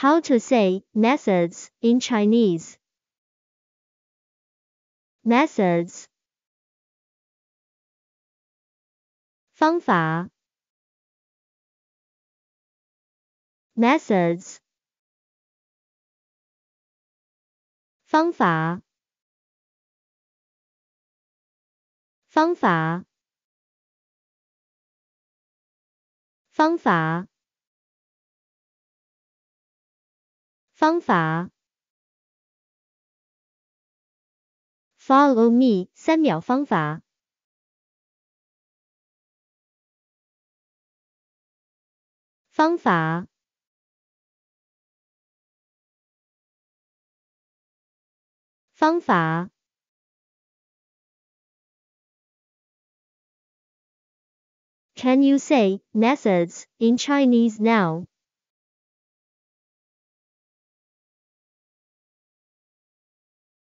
How to say methods in Chinese. Methods 方法 Methods 方法方法方法方法，Follow me，三秒方法。方法，方法。Can you say methods in Chinese now?